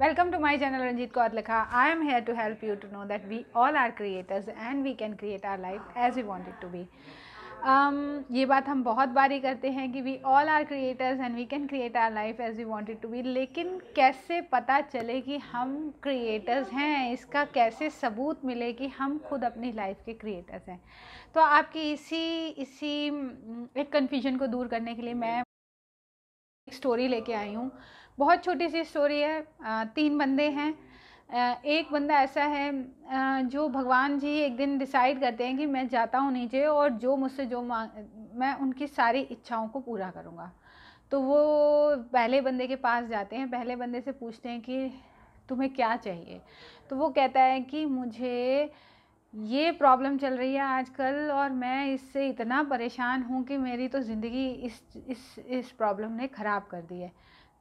welcome to my channel Ranjeet Kaur लिखा I am here to help you to know that we all are creators and we can create our life as we it to be um, ये बात हम बहुत बारी करते हैं कि we all are creators and we can create our life as we wanted to be लेकिन कैसे पता चले कि हम क्रिएटर्स हैं इसका कैसे सबूत मिले कि हम खुद अपनी लाइफ के क्रिएटर्स हैं तो आपकी इसी इसी एक कन्फ्यूजन को दूर करने के लिए मैं एक स्टोरी लेके आई हूँ बहुत छोटी सी स्टोरी है तीन बंदे हैं एक बंदा ऐसा है जो भगवान जी एक दिन डिसाइड करते हैं कि मैं जाता हूँ नीचे और जो मुझसे जो मांग मैं उनकी सारी इच्छाओं को पूरा करूँगा तो वो पहले बंदे के पास जाते हैं पहले बंदे से पूछते हैं कि तुम्हें क्या चाहिए तो वो कहता है कि मुझे ये प्रॉब्लम चल रही है आजकल और मैं इससे इतना परेशान हूँ कि मेरी तो ज़िंदगी इस इस इस प्रॉब्लम ने ख़राब कर दी है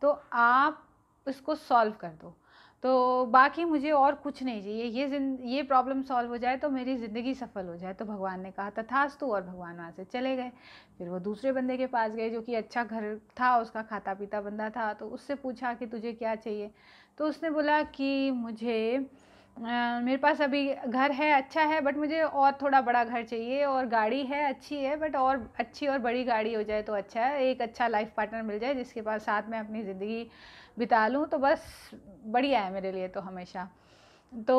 तो आप उसको सॉल्व कर दो तो बाकी मुझे और कुछ नहीं चाहिए ये ये प्रॉब्लम सॉल्व हो जाए तो मेरी ज़िंदगी सफल हो जाए तो भगवान ने कहा तथास्तु और भगवान वहाँ से चले गए फिर वो दूसरे बंदे के पास गए जो कि अच्छा घर था उसका खाता पीता बंदा था तो उससे पूछा कि तुझे क्या चाहिए तो उसने बोला कि मुझे आ, मेरे पास अभी घर है अच्छा है बट मुझे और थोड़ा बड़ा घर चाहिए और गाड़ी है अच्छी है बट और अच्छी और बड़ी गाड़ी हो जाए तो अच्छा है एक अच्छा लाइफ पार्टनर मिल जाए जिसके पास साथ में अपनी ज़िंदगी बिता लूँ तो बस बढ़िया है मेरे लिए तो हमेशा तो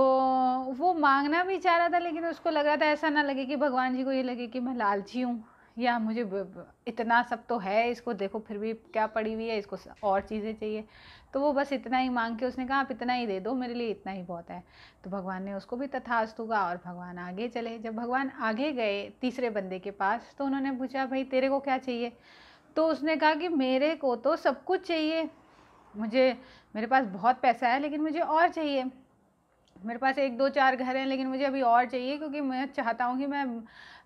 वो मांगना भी चाह रहा था लेकिन उसको लग रहा था ऐसा ना लगे कि भगवान जी को ये लगे कि मैं लालची हूँ या मुझे इतना सब तो है इसको देखो फिर भी क्या पड़ी हुई है इसको और चीज़ें चाहिए तो वो बस इतना ही मांग के उसने कहा आप इतना ही दे दो मेरे लिए इतना ही बहुत है तो भगवान ने उसको भी तथास्तु कहा और भगवान आगे चले जब भगवान आगे गए तीसरे बंदे के पास तो उन्होंने पूछा भाई तेरे को क्या चाहिए तो उसने कहा कि मेरे को तो सब कुछ चाहिए मुझे मेरे पास बहुत पैसा है लेकिन मुझे और चाहिए मेरे पास एक दो चार घर हैं लेकिन मुझे अभी और चाहिए क्योंकि मैं चाहता हूँ कि मैं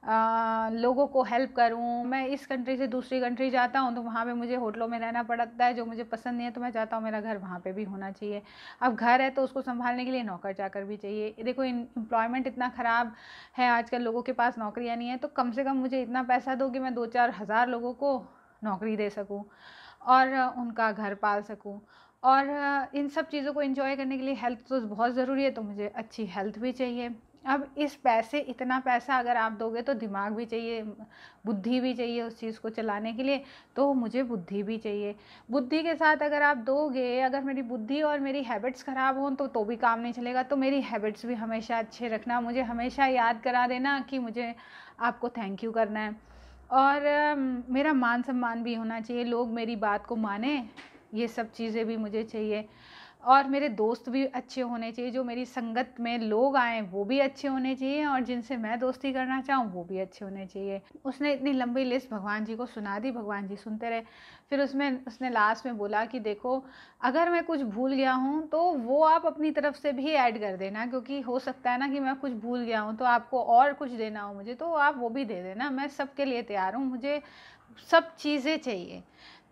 आ, लोगों को हेल्प करूँ मैं इस कंट्री से दूसरी कंट्री जाता हूँ तो वहाँ पे मुझे होटलों में रहना पड़ता है जो मुझे पसंद नहीं है तो मैं चाहता हूँ मेरा घर वहाँ पे भी होना चाहिए अब घर है तो उसको संभालने के लिए नौकर चाकर भी चाहिए देखो एम्प्लॉयमेंट इतना ख़राब है आजकल लोगों के पास नौकरियाँ नहीं है तो कम से कम मुझे इतना पैसा दो कि मैं दो चार हज़ार लोगों को नौकरी दे सकूँ और उनका घर पाल सकूँ और इन सब चीज़ों को इन्जॉय करने के लिए हेल्थ तो बहुत ज़रूरी है तो मुझे अच्छी हेल्थ भी चाहिए अब इस पैसे इतना पैसा अगर आप दोगे तो दिमाग भी चाहिए बुद्धि भी चाहिए उस चीज़ को चलाने के लिए तो मुझे बुद्धि भी चाहिए बुद्धि के साथ अगर आप दोगे अगर मेरी बुद्धि और मेरी हैबिट्स ख़राब हों तो तो भी काम नहीं चलेगा तो मेरी हैबिट्स भी हमेशा अच्छे रखना मुझे हमेशा याद करा देना कि मुझे आपको थैंक यू करना है और मेरा मान सम्मान भी होना चाहिए लोग मेरी बात को माने ये सब चीज़ें भी मुझे चाहिए और मेरे दोस्त भी अच्छे होने चाहिए जो मेरी संगत में लोग आए वो भी अच्छे होने चाहिए और जिनसे मैं दोस्ती करना चाहूँ वो भी अच्छे होने चाहिए उसने इतनी लंबी लिस्ट भगवान जी को सुना दी भगवान जी सुनते रहे फिर उसमें उसने लास्ट में बोला कि देखो अगर मैं कुछ भूल गया हूँ तो वो आप अपनी तरफ से भी ऐड कर देना क्योंकि हो सकता है ना कि मैं कुछ भूल गया हूँ तो आपको और कुछ देना हो मुझे तो आप वो भी दे देना मैं सबके लिए तैयार हूँ मुझे सब चीज़ें चाहिए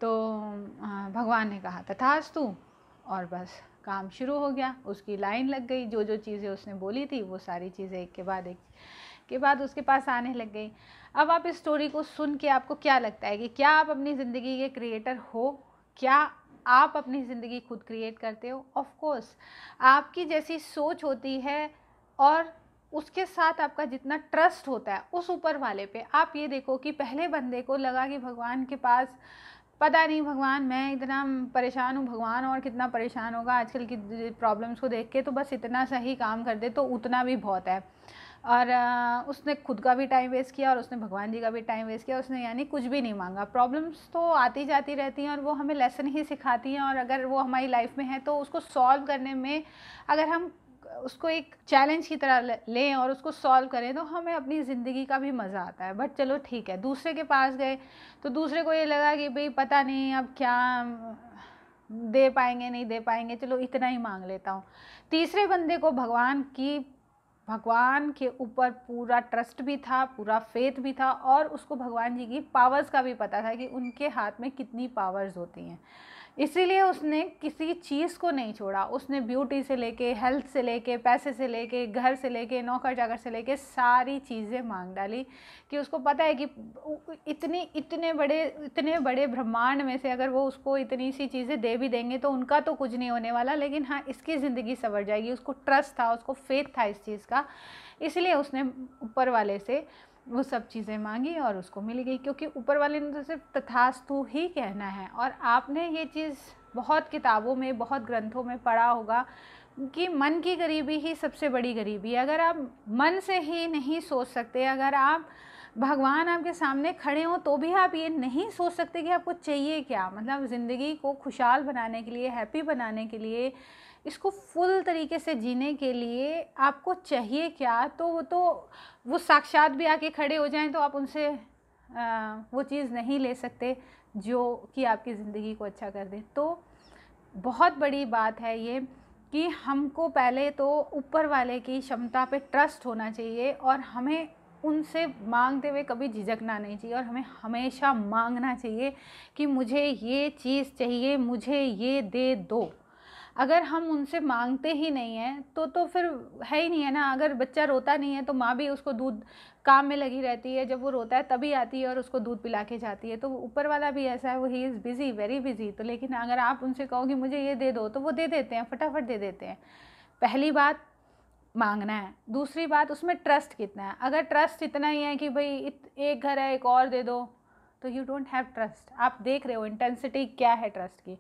तो भगवान ने कहा तथास्तु और बस काम शुरू हो गया उसकी लाइन लग गई जो जो चीज़ें उसने बोली थी वो सारी चीज़ें एक के बाद एक के बाद उसके पास आने लग गई अब आप इस स्टोरी को सुन के आपको क्या लगता है कि क्या आप अपनी ज़िंदगी के क्रिएटर हो क्या आप अपनी ज़िंदगी खुद क्रिएट करते हो ऑफ़ कोर्स आपकी जैसी सोच होती है और उसके साथ आपका जितना ट्रस्ट होता है उस ऊपर वाले पे आप ये देखो कि पहले बंदे को लगा कि भगवान के पास पता नहीं भगवान मैं इतना परेशान हूँ भगवान और कितना परेशान होगा आजकल की प्रॉब्लम्स को देख के तो बस इतना सा ही काम कर दे तो उतना भी बहुत है और उसने खुद का भी टाइम वेस्ट किया और उसने भगवान जी का भी टाइम वेस्ट किया उसने यानी कुछ भी नहीं मांगा प्रॉब्लम्स तो आती जाती रहती हैं और वो हमें लेसन ही सिखाती हैं और अगर वो हमारी लाइफ में है तो उसको सॉल्व करने में अगर हम उसको एक चैलेंज की तरह लें और उसको सॉल्व करें तो हमें अपनी ज़िंदगी का भी मज़ा आता है बट चलो ठीक है दूसरे के पास गए तो दूसरे को ये लगा कि भाई पता नहीं अब क्या दे पाएंगे नहीं दे पाएंगे चलो इतना ही मांग लेता हूँ तीसरे बंदे को भगवान की भगवान के ऊपर पूरा ट्रस्ट भी था पूरा फेथ भी था और उसको भगवान जी की पावर्स का भी पता था कि उनके हाथ में कितनी पावर्स होती हैं इसीलिए उसने किसी चीज़ को नहीं छोड़ा उसने ब्यूटी से लेके हेल्थ से लेके पैसे से लेके घर से लेके नौकर जाकर से लेके सारी चीज़ें मांग डाली कि उसको पता है कि इतनी इतने बड़े इतने बड़े ब्रह्मांड में से अगर वो उसको इतनी सी चीज़ें दे भी देंगे तो उनका तो कुछ नहीं होने वाला लेकिन हाँ इसकी ज़िंदगी सवर जाएगी उसको ट्रस्ट था उसको फेथ था इस चीज़ का इसलिए उसने ऊपर वाले से वो सब चीज़ें मांगी और उसको मिल गई क्योंकि ऊपर वाले ने तो सिर्फ तथास्तु ही कहना है और आपने ये चीज़ बहुत किताबों में बहुत ग्रंथों में पढ़ा होगा कि मन की गरीबी ही सबसे बड़ी गरीबी है अगर आप मन से ही नहीं सोच सकते अगर आप भगवान आपके सामने खड़े हों तो भी आप ये नहीं सोच सकते कि आपको चाहिए क्या मतलब ज़िंदगी को खुशहाल बनाने के लिए हैप्पी बनाने के लिए इसको फुल तरीके से जीने के लिए आपको चाहिए क्या तो वो तो वो साक्षात भी आके खड़े हो जाएं तो आप उनसे आ, वो चीज़ नहीं ले सकते जो कि आपकी ज़िंदगी को अच्छा कर दे तो बहुत बड़ी बात है ये कि हमको पहले तो ऊपर वाले की क्षमता पे ट्रस्ट होना चाहिए और हमें उनसे मांगते हुए कभी झिझकना नहीं चाहिए और हमें हमेशा मांगना चाहिए कि मुझे ये चीज़ चाहिए मुझे ये दे दो अगर हम उनसे मांगते ही नहीं हैं तो तो फिर है ही नहीं है ना अगर बच्चा रोता नहीं है तो माँ भी उसको दूध काम में लगी रहती है जब वो रोता है तभी आती है और उसको दूध पिला के जाती है तो ऊपर वाला भी ऐसा है वो ही इज़ बिज़ी वेरी बिज़ी तो लेकिन अगर आप उनसे कहोगे मुझे ये दे दो तो वो दे देते हैं फटाफट दे देते हैं पहली बात मांगना है दूसरी बात उसमें ट्रस्ट कितना है अगर ट्रस्ट इतना ही है कि भाई एक घर है एक और दे दो तो यू डोंट हैव ट्रस्ट आप देख रहे हो इंटेंसिटी क्या है ट्रस्ट की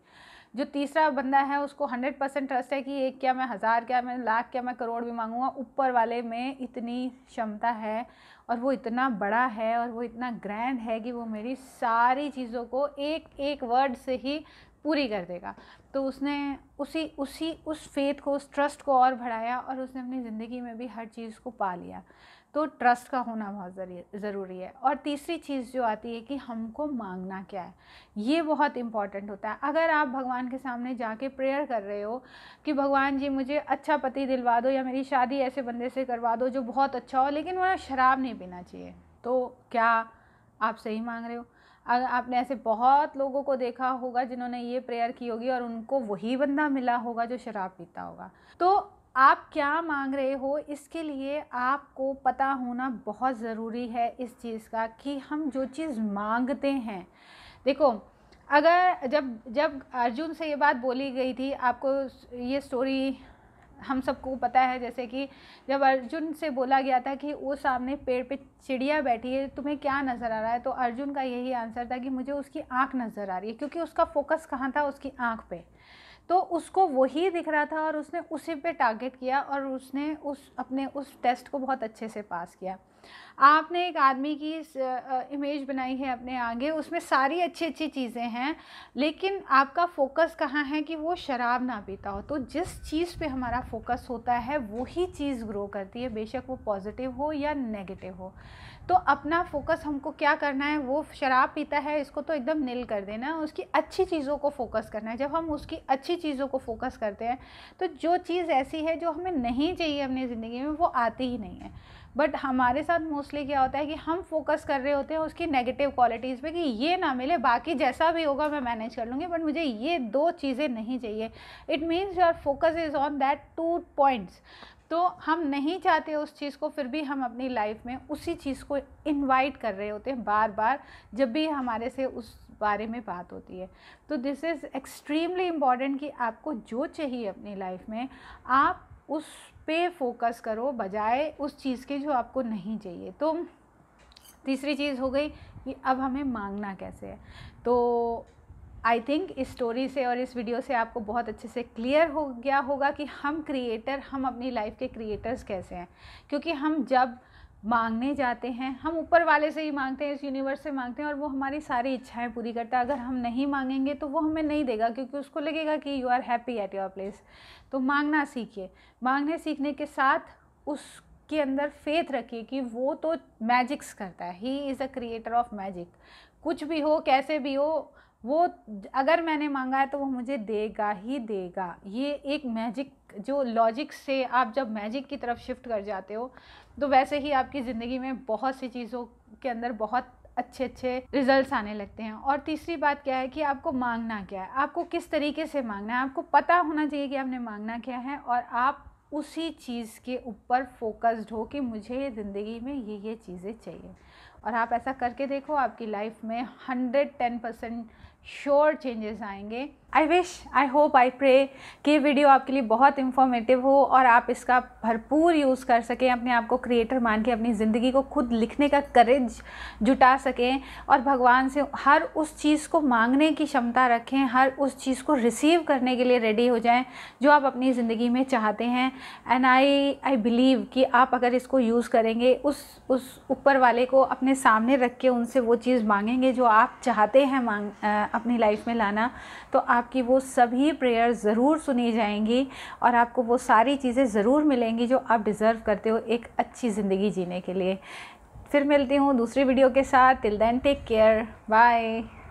जो तीसरा बंदा है उसको हंड्रेड परसेंट ट्रस्ट है कि एक क्या मैं हज़ार क्या मैं लाख क्या मैं करोड़ भी मांगूंगा ऊपर वाले में इतनी क्षमता है और वो इतना बड़ा है और वो इतना ग्रैंड है कि वो मेरी सारी चीज़ों को एक एक वर्ड से ही पूरी कर देगा तो उसने उसी उसी उस फेथ को उस ट्रस्ट को और बढ़ाया और उसने अपनी ज़िंदगी में भी हर चीज़ को पा लिया तो ट्रस्ट का होना बहुत ज़रूरी है और तीसरी चीज़ जो आती है कि हमको मांगना क्या है ये बहुत इम्पॉर्टेंट होता है अगर आप भगवान के सामने जाके प्रेयर कर रहे हो कि भगवान जी मुझे अच्छा पति दिलवा दो या मेरी शादी ऐसे बंदे से करवा दो जो बहुत अच्छा हो लेकिन वह शराब नहीं पीना चाहिए तो क्या आप सही मांग रहे हो आपने ऐसे बहुत लोगों को देखा होगा जिन्होंने ये प्रेयर की होगी और उनको वही बंदा मिला होगा जो शराब पीता होगा तो आप क्या मांग रहे हो इसके लिए आपको पता होना बहुत ज़रूरी है इस चीज़ का कि हम जो चीज़ मांगते हैं देखो अगर जब जब अर्जुन से ये बात बोली गई थी आपको ये स्टोरी हम सबको पता है जैसे कि जब अर्जुन से बोला गया था कि वो सामने पेड़ पे चिड़िया बैठी है तुम्हें क्या नज़र आ रहा है तो अर्जुन का यही आंसर था कि मुझे उसकी आँख नज़र आ रही है क्योंकि उसका फोकस कहाँ था उसकी आँख पे तो उसको वही दिख रहा था और उसने उसी पे टारगेट किया और उसने उस अपने उस टेस्ट को बहुत अच्छे से पास किया आपने एक आदमी की इमेज बनाई है अपने आगे उसमें सारी अच्छी अच्छी चीज़ें हैं लेकिन आपका फोकस कहाँ है कि वो शराब ना पीता हो तो जिस चीज़ पे हमारा फोकस होता है वही चीज़ ग्रो करती है बेशक वो पॉजिटिव हो या नेगेटिव हो तो अपना फोकस हमको क्या करना है वो शराब पीता है इसको तो एकदम नील कर देना उसकी अच्छी चीज़ों को फोकस करना है जब हम उसकी अच्छी चीज़ों को फोकस करते हैं तो जो चीज़ ऐसी है जो हमें नहीं चाहिए अपनी ज़िंदगी में वो आती ही नहीं है बट हमारे साथ मोस्टली क्या होता है कि हम फोकस कर रहे होते हैं उसकी नेगेटिव क्वालिटीज़ पे कि ये ना मिले बाकी जैसा भी होगा मैं मैनेज कर लूँगी बट मुझे ये दो चीज़ें नहीं चाहिए it means your focus is on that two points तो हम नहीं चाहते उस चीज़ को फिर भी हम अपनी लाइफ में उसी चीज़ को इनवाइट कर रहे होते हैं बार बार जब भी हमारे से उस बारे में बात होती है तो दिस इज़ एक्सट्रीमली इम्पॉर्टेंट कि आपको जो चाहिए अपनी लाइफ में आप उस पे फोकस करो बजाय उस चीज़ के जो आपको नहीं चाहिए तो तीसरी चीज़ हो गई कि अब हमें मांगना कैसे है तो आई थिंक इस स्टोरी से और इस वीडियो से आपको बहुत अच्छे से क्लियर हो गया होगा कि हम क्रिएटर हम अपनी लाइफ के क्रिएटर्स कैसे हैं क्योंकि हम जब मांगने जाते हैं हम ऊपर वाले से ही मांगते हैं इस यूनिवर्स से मांगते हैं और वो हमारी सारी इच्छाएं पूरी करता है अगर हम नहीं मांगेंगे तो वो हमें नहीं देगा क्योंकि उसको लगेगा कि you are happy at your place तो मांगना सीखिए मांगने सीखने के साथ उसके अंदर फेथ रखिए कि वो तो मैजिक्स करता है he is a creator of magic कुछ भी हो कैसे भी हो वो अगर मैंने मांगा है तो वो मुझे देगा ही देगा ये एक मैजिक जो लॉजिक से आप जब मैजिक की तरफ शिफ्ट कर जाते हो तो वैसे ही आपकी ज़िंदगी में बहुत सी चीज़ों के अंदर बहुत अच्छे अच्छे रिजल्ट्स आने लगते हैं और तीसरी बात क्या है कि आपको मांगना क्या है आपको किस तरीके से मांगना है आपको पता होना चाहिए कि आपने मांगना क्या है और आप उसी चीज़ के ऊपर फोकस्ड हो कि मुझे ज़िंदगी में ये ये चीज़ें चाहिए और आप ऐसा करके देखो आपकी लाइफ में hundred ten percent sure changes आएंगे I wish I hope I pray कि वीडियो आपके लिए बहुत इन्फॉर्मेटिव हो और आप इसका भरपूर यूज़ कर सकें अपने आप को क्रिएटर मान के अपनी ज़िंदगी को खुद लिखने का करेज जुटा सकें और भगवान से हर उस चीज़ को मांगने की क्षमता रखें हर उस चीज़ को रिसीव करने के लिए रेडी हो जाएं जो आप अपनी ज़िंदगी में चाहते हैं एंड आई आई बिलीव कि आप अगर इसको यूज़ करेंगे उस उस ऊपर वाले को अपने सामने रख के उनसे वो चीज़ मांगेंगे जो आप चाहते हैं मांग आ, अपनी लाइफ में लाना तो आप आपकी वो सभी प्रेयर ज़रूर सुनी जाएंगी और आपको वो सारी चीज़ें ज़रूर मिलेंगी जो आप डिज़र्व करते हो एक अच्छी ज़िंदगी जीने के लिए फिर मिलती हूँ दूसरी वीडियो के साथ till then take care bye